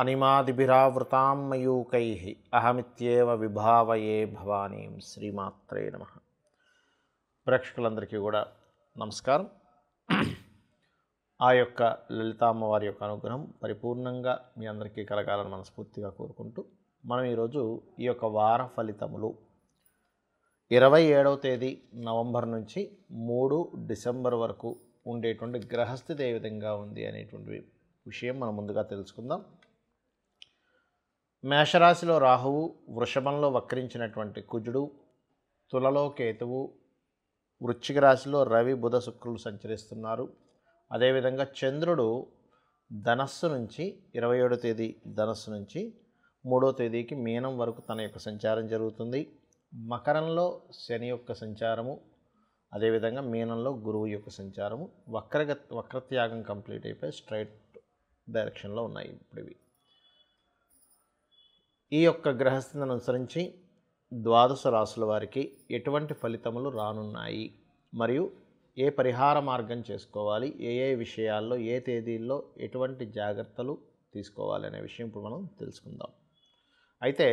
అనిమాదిభిరావృతాం మయూకై అహమిత్యేవ విభావయే భవానీం శ్రీమాత్రే నమ ప్రేక్షకులందరికీ కూడా నమస్కారం ఆ యొక్క లలితామ్మవారి యొక్క అనుగ్రహం పరిపూర్ణంగా మీ అందరికీ కలగాలని మనస్ఫూర్తిగా కోరుకుంటూ మనం ఈరోజు ఈ యొక్క వార ఫలితములు ఇరవై ఏడవ తేదీ నవంబర్ నుంచి మూడు డిసెంబర్ వరకు ఉండేటువంటి గ్రహస్థితి ఏ విధంగా ఉంది అనేటువంటి విషయం మనం ముందుగా తెలుసుకుందాం మేషరాశిలో రాహువు వృషభంలో వక్రించినటువంటి కుజుడు తులలో కేతువు వృశ్చిక రాశిలో రవి బుధ శుక్రులు సంచరిస్తున్నారు అదేవిధంగా చంద్రుడు ధనస్సు నుంచి ఇరవై ఏడో తేదీ ధనస్సు నుంచి మూడో తేదీకి మీనం వరకు తన యొక్క సంచారం జరుగుతుంది మకరంలో శని యొక్క సంచారము అదేవిధంగా మీనంలో గురువు యొక్క సంచారము వక్రగ వక్రత్యాగం కంప్లీట్ అయిపోయి స్ట్రైట్ డైరెక్షన్లో ఉన్నాయి ఇప్పుడు ఇవి ఈ యొక్క గ్రహస్థితిని అనుసరించి ద్వాదశ రాసుల వారికి ఎటువంటి ఫలితములు రానున్నాయి మరియు ఏ పరిహార మార్గం చేసుకోవాలి ఏ ఏ విషయాల్లో ఏ తేదీల్లో ఎటువంటి జాగ్రత్తలు తీసుకోవాలి అనే విషయం ఇప్పుడు మనం తెలుసుకుందాం అయితే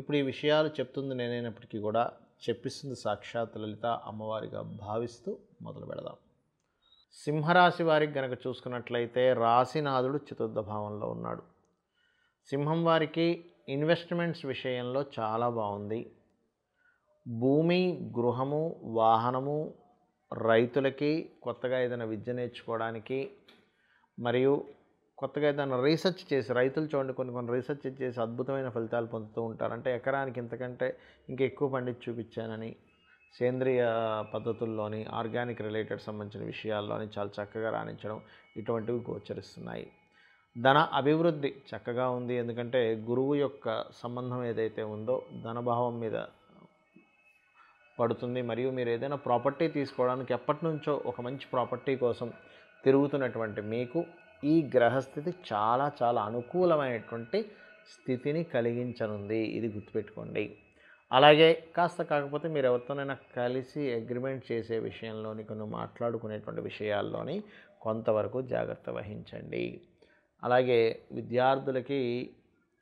ఇప్పుడు ఈ విషయాలు చెప్తుంది నేనైనప్పటికీ కూడా చెప్పిస్తుంది సాక్షాత్ లలిత అమ్మవారిగా భావిస్తూ మొదలు పెడదాం సింహరాశి వారికి గనక చూసుకున్నట్లయితే రాశినాథుడు చతుర్థ భావంలో ఉన్నాడు సింహం వారికి ఇన్వెస్ట్మెంట్స్ విషయంలో చాలా బాగుంది భూమి గృహము వాహనము రైతులకి కొత్తగా ఏదైనా విద్య నేర్చుకోవడానికి మరియు కొత్తగా ఏదైనా రీసెర్చ్ చేసి రైతులు చూడండి కొన్ని కొన్ని రీసెర్చ్ చేసి అద్భుతమైన ఫలితాలు పొందుతూ ఉంటారు అంటే ఎకరానికి ఇంతకంటే ఇంకా ఎక్కువ పండించి చూపించానని సేంద్రియ పద్ధతుల్లోని ఆర్గానిక్ రిలేటెడ్ సంబంధించిన విషయాల్లోని చాలా చక్కగా రాణించడం ఇటువంటివి గోచరిస్తున్నాయి ధన అభివృద్ధి చక్కగా ఉంది ఎందుకంటే గురువు యొక్క సంబంధం ఏదైతే ఉందో ధనభావం మీద పడుతుంది మరియు మీరు ఏదైనా ప్రాపర్టీ తీసుకోవడానికి ఎప్పటి నుంచో ఒక మంచి ప్రాపర్టీ కోసం తిరుగుతున్నటువంటి మీకు ఈ గ్రహస్థితి చాలా చాలా అనుకూలమైనటువంటి స్థితిని కలిగించనుంది ఇది గుర్తుపెట్టుకోండి అలాగే కాస్త కాకపోతే మీరు ఎవరితోనైనా కలిసి అగ్రిమెంట్ చేసే విషయంలోని కొన్ని మాట్లాడుకునేటువంటి విషయాల్లోని కొంతవరకు జాగ్రత్త వహించండి అలాగే విద్యార్థులకి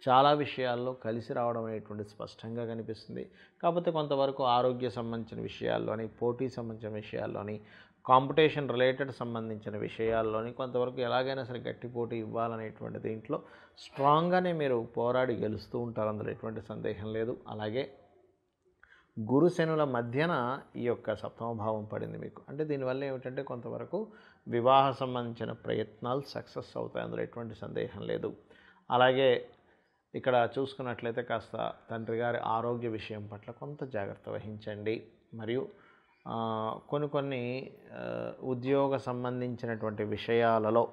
చాలా విషయాల్లో కలిసి రావడం అనేటువంటిది స్పష్టంగా కనిపిస్తుంది కాకపోతే కొంతవరకు ఆరోగ్య సంబంధించిన విషయాల్లోని పోటీ సంబంధించిన విషయాల్లోని కాంపిటీషన్ రిలేటెడ్ సంబంధించిన విషయాల్లోని కొంతవరకు ఎలాగైనా సరే గట్టి పోటీ ఇవ్వాలనేటువంటి దీంట్లో స్ట్రాంగ్గానే మీరు పోరాడి గెలుస్తూ ఉంటారు అందులో ఎటువంటి సందేహం లేదు అలాగే గురుశనుల మధ్యన ఈ యొక్క సప్తమభావం పడింది మీకు అంటే దీనివల్ల ఏమిటంటే కొంతవరకు వివాహ సంబంధించిన ప్రయత్నాలు సక్సెస్ అవుతాయి అందులో ఎటువంటి సందేహం లేదు అలాగే ఇక్కడ చూసుకున్నట్లయితే కాస్త తండ్రి గారి ఆరోగ్య విషయం పట్ల కొంత జాగ్రత్త వహించండి మరియు కొన్ని కొన్ని ఉద్యోగ సంబంధించినటువంటి విషయాలలో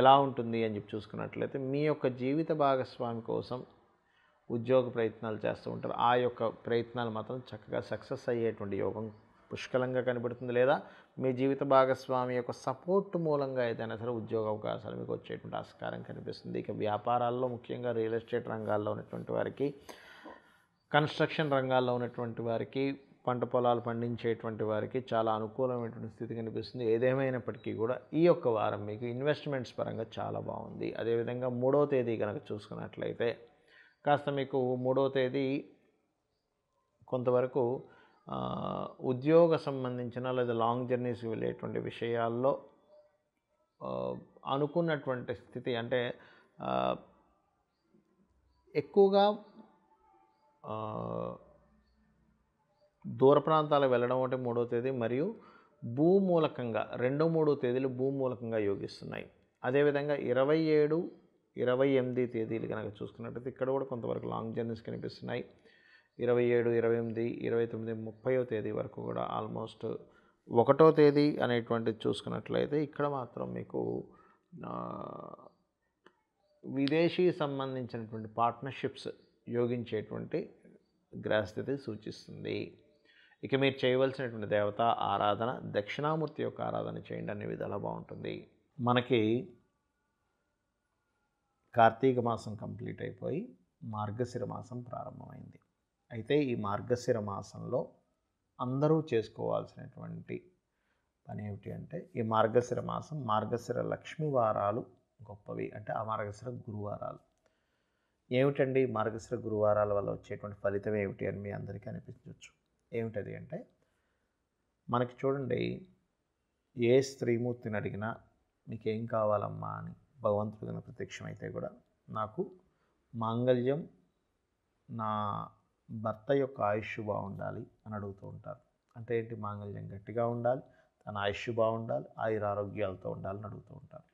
ఎలా ఉంటుంది అని చెప్పి చూసుకున్నట్లయితే మీ యొక్క జీవిత భాగస్వామి కోసం ఉద్యోగ ప్రయత్నాలు చేస్తూ ఉంటారు ఆ యొక్క ప్రయత్నాలు మాత్రం చక్కగా సక్సెస్ అయ్యేటువంటి యోగం పుష్కలంగా కనబడుతుంది లేదా మీ జీవిత భాగస్వామి యొక్క సపోర్ట్ మూలంగా ఏదైనా సరే ఉద్యోగ అవకాశాలు మీకు వచ్చేటువంటి ఆస్కారం కనిపిస్తుంది ఇక వ్యాపారాల్లో ముఖ్యంగా రియల్ ఎస్టేట్ రంగాల్లో ఉన్నటువంటి వారికి కన్స్ట్రక్షన్ రంగాల్లో ఉన్నటువంటి వారికి పంట పొలాలు పండించేటువంటి వారికి చాలా అనుకూలమైనటువంటి స్థితి కనిపిస్తుంది ఏదేమైనప్పటికీ కూడా ఈ యొక్క వారం మీకు ఇన్వెస్ట్మెంట్స్ పరంగా చాలా బాగుంది అదేవిధంగా మూడవ తేదీ కనుక చూసుకున్నట్లయితే కాస్త మీకు మూడో తేదీ కొంతవరకు ఉద్యోగ సంబంధించిన లేదా లాంగ్ జర్నీస్కి వెళ్ళేటువంటి విషయాల్లో అనుకున్నటువంటి స్థితి అంటే ఎక్కువగా దూర ప్రాంతాలకు వెళ్ళడం అంటే మూడో తేదీ మరియు భూమూలకంగా రెండు మూడో తేదీలు భూమూలకంగా యోగిస్తున్నాయి అదేవిధంగా ఇరవై ఏడు ఇరవై ఎనిమిది తేదీలు కనుక చూసుకున్నట్టయితే ఇక్కడ కూడా కొంతవరకు లాంగ్ జర్నీస్ కనిపిస్తున్నాయి ఇరవై ఏడు ఇరవై ఎనిమిది ఇరవై తొమ్మిది ముప్పైవ తేదీ వరకు కూడా ఆల్మోస్ట్ ఒకటో తేదీ అనేటువంటిది చూసుకున్నట్లయితే ఇక్కడ మాత్రం మీకు విదేశీ సంబంధించినటువంటి పార్ట్నర్షిప్స్ యోగించేటువంటి గ్రహస్థితి సూచిస్తుంది ఇక మీరు చేయవలసినటువంటి దేవత ఆరాధన దక్షిణామూర్తి యొక్క ఆరాధన చేయండి అనే విధాలా బాగుంటుంది మనకి కార్తీక మాసం కంప్లీట్ అయిపోయి మార్గశిర మాసం ప్రారంభమైంది అయితే ఈ మార్గశిర మాసంలో అందరూ చేసుకోవాల్సినటువంటి పని ఏమిటి అంటే ఈ మార్గశిర మాసం మార్గశిర లక్ష్మి వారాలు గొప్పవి అంటే ఆ మార్గశిర గురువారాలు ఏమిటండి మార్గశిర గురువారాల వల్ల వచ్చేటువంటి ఫలితం ఏమిటి అని మీ అందరికీ అనిపించవచ్చు ఏమిటది అంటే మనకి చూడండి ఏ స్త్రీమూర్తిని అడిగినా మీకేం కావాలమ్మా అని భగవంతుడు ప్రత్యక్షమైతే కూడా నాకు మాంగళ్యం నా భర్త యొక్క ఆయుష్ బాగుండాలి అని అడుగుతూ ఉంటారు అంటే ఏంటి మాంగళ్యం గట్టిగా ఉండాలి తన ఆయుష్ బాగుండాలి ఆయుర ఆరోగ్యాలతో ఉండాలని అడుగుతూ ఉంటారు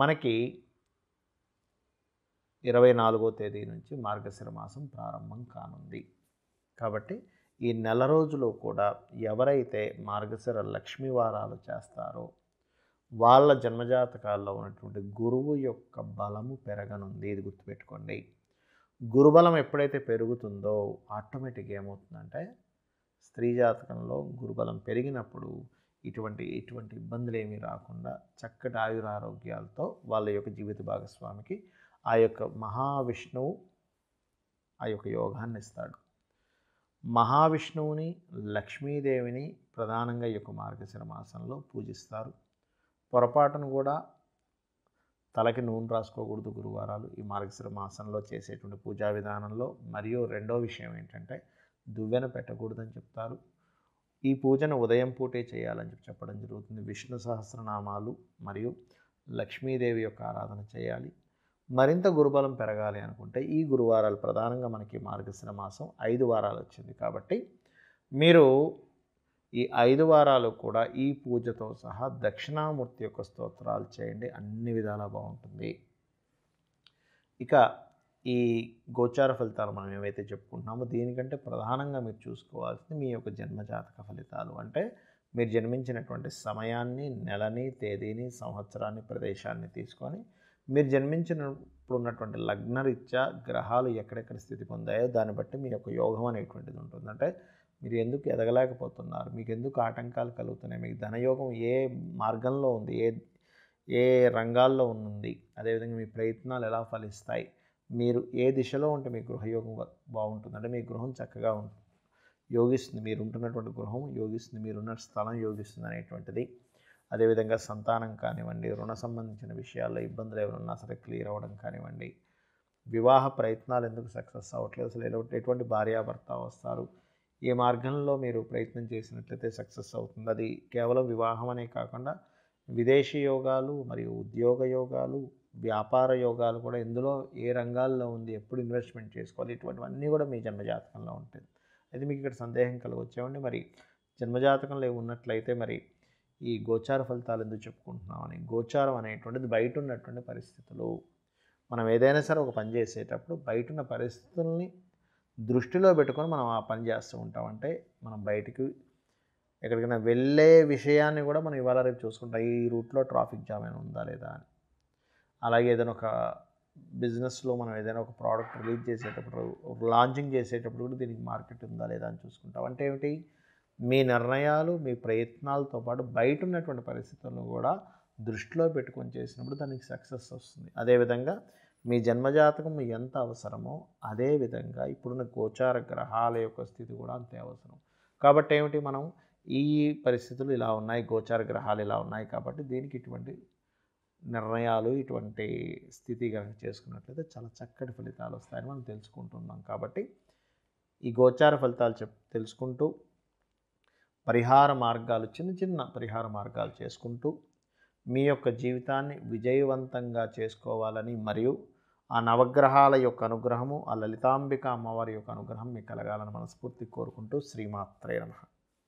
మనకి ఇరవై నాలుగో తేదీ నుంచి మార్గశిర మాసం ప్రారంభం కానుంది కాబట్టి ఈ నెల రోజులు కూడా ఎవరైతే మార్గశిర లక్ష్మీ వారాలు చేస్తారో వాళ్ళ జన్మజాతకాల్లో ఉన్నటువంటి గురువు యొక్క బలము పెరగనుంది ఇది గుర్తుపెట్టుకోండి గురుబలం ఎప్పుడైతే పెరుగుతుందో ఆటోమేటిక్ ఏమవుతుందంటే స్త్రీ జాతకంలో గురుబలం పెరిగినప్పుడు ఇటువంటి ఎటువంటి ఇబ్బందులు ఏమీ రాకుండా చక్కటి ఆయురారోగ్యాలతో వాళ్ళ యొక్క జీవిత భాగస్వామికి ఆ యొక్క మహావిష్ణువు ఆ యొక్క యోగాన్ని ఇస్తాడు మహావిష్ణువుని లక్ష్మీదేవిని ప్రధానంగా ఈ యొక్క మార్గశిర మాసంలో పూజిస్తారు పొరపాటును కూడా తలకి నూనె రాసుకోకూడదు గురువారాలు ఈ మార్గశిర మాసంలో చేసేటువంటి పూజా విధానంలో మరియు రెండో విషయం ఏంటంటే దువ్వెన పెట్టకూడదని చెప్తారు ఈ పూజను ఉదయం పూటే చేయాలని చెప్పి చెప్పడం జరుగుతుంది విష్ణు సహస్రనామాలు మరియు లక్ష్మీదేవి యొక్క ఆరాధన చేయాలి మరింత గురుబలం పెరగాలి అనుకుంటే ఈ గురువారాలు ప్రధానంగా మనకి మార్గశిర మాసం ఐదు వారాలు వచ్చింది కాబట్టి మీరు ఈ ఐదు వారాలు కూడా ఈ పూజతో సహా దక్షిణామూర్తి యొక్క స్తోత్రాలు చేయండి అన్ని విధాలా బాగుంటుంది ఇక ఈ గోచార ఫలితాలు మనం ఏవైతే చెప్పుకుంటున్నామో దీనికంటే ప్రధానంగా మీరు చూసుకోవాల్సింది మీ యొక్క జన్మజాతక ఫలితాలు అంటే మీరు జన్మించినటువంటి సమయాన్ని నెలని తేదీని సంవత్సరాన్ని ప్రదేశాన్ని తీసుకొని మీరు జన్మించినప్పుడు ఉన్నటువంటి లగ్నరీత్యా గ్రహాలు ఎక్కడెక్కడ స్థితి పొందాయో దాన్ని బట్టి మీ యొక్క యోగం అనేటువంటిది ఉంటుంది అంటే మీరు ఎందుకు ఎదగలేకపోతున్నారు మీకు ఎందుకు ఆటంకాలు కలుగుతున్నాయి మీకు ధనయోగం ఏ మార్గంలో ఉంది ఏ ఏ రంగాల్లో ఉంది అదేవిధంగా మీ ప్రయత్నాలు ఎలా ఫలిస్తాయి మీరు ఏ దిశలో ఉంటే మీ గృహయోగం బాగుంటుంది అంటే మీ గృహం చక్కగా ఉంటుంది యోగిస్తుంది మీరు ఉంటున్నటువంటి గృహం యోగిస్తుంది మీరున్న స్థలం యోగిస్తుంది అనేటువంటిది అదేవిధంగా సంతానం కానివ్వండి రుణ సంబంధించిన విషయాల్లో ఇబ్బందులు ఎవరున్నా సరే క్లియర్ అవ్వడం కానివ్వండి వివాహ ప్రయత్నాలు ఎందుకు సక్సెస్ అవ్వట్లేదు అసలు ఎటువంటి భార్యాభర్త వస్తారు ఏ మార్గంలో మీరు ప్రయత్నం చేసినట్లయితే సక్సెస్ అవుతుంది అది కేవలం వివాహం అనే కాకుండా విదేశీ యోగాలు మరియు ఉద్యోగ యోగాలు వ్యాపార యోగాలు కూడా ఇందులో ఏ రంగాల్లో ఉంది ఎప్పుడు ఇన్వెస్ట్మెంట్ చేసుకోవాలి ఇటువంటివన్నీ కూడా మీ జన్మజాతకంలో ఉంటుంది అయితే మీకు ఇక్కడ సందేహం వచ్చేవండి మరి జన్మజాతకంలో ఉన్నట్లయితే మరి ఈ గోచార ఫలితాలు ఎందుకు చెప్పుకుంటున్నామని గోచారం అనేటువంటిది బయట ఉన్నటువంటి పరిస్థితులు మనం ఏదైనా సరే ఒక పని చేసేటప్పుడు బయట ఉన్న పరిస్థితుల్ని దృష్టిలో పెట్టుకొని మనం ఆ పని చేస్తూ ఉంటాం అంటే మనం బయటికి ఎక్కడికైనా వెళ్ళే విషయాన్ని కూడా మనం ఇవాళ రేపు చూసుకుంటాం ఈ రూట్లో ట్రాఫిక్ జామ్ అయినా ఉందా లేదా అని అలాగే ఏదైనా ఒక బిజినెస్లో మనం ఏదైనా ఒక ప్రోడక్ట్ రిలీజ్ చేసేటప్పుడు లాంచింగ్ చేసేటప్పుడు కూడా దీనికి మార్కెట్ ఉందా లేదా అని చూసుకుంటాం అంటే ఏమిటి మీ నిర్ణయాలు మీ ప్రయత్నాలతో పాటు బయట ఉన్నటువంటి పరిస్థితులను కూడా దృష్టిలో పెట్టుకొని చేసినప్పుడు దానికి సక్సెస్ వస్తుంది అదేవిధంగా మీ జన్మజాతకం ఎంత అవసరమో అదేవిధంగా ఇప్పుడున్న గోచార గ్రహాల యొక్క స్థితి కూడా అంతే అవసరం కాబట్టి ఏమిటి మనం ఈ పరిస్థితులు ఇలా ఉన్నాయి గోచార గ్రహాలు ఇలా ఉన్నాయి కాబట్టి దీనికి ఇటువంటి నిర్ణయాలు ఇటువంటి స్థితి కనుక చేసుకున్నట్లయితే చాలా చక్కటి ఫలితాలు వస్తాయని మనం తెలుసుకుంటున్నాం కాబట్టి ఈ గోచార ఫలితాలు చెప్ తెలుసుకుంటూ పరిహార మార్గాలు చిన్న చిన్న పరిహార మార్గాలు చేసుకుంటూ మీ యొక్క జీవితాన్ని విజయవంతంగా చేసుకోవాలని మరియు ఆ నవగ్రహాల యొక్క అనుగ్రహము ఆ లలితాంబిక అమ్మవారి యొక్క అనుగ్రహం మీకు కలగాలని మనస్ఫూర్తి కోరుకుంటూ శ్రీమాత్రే నమ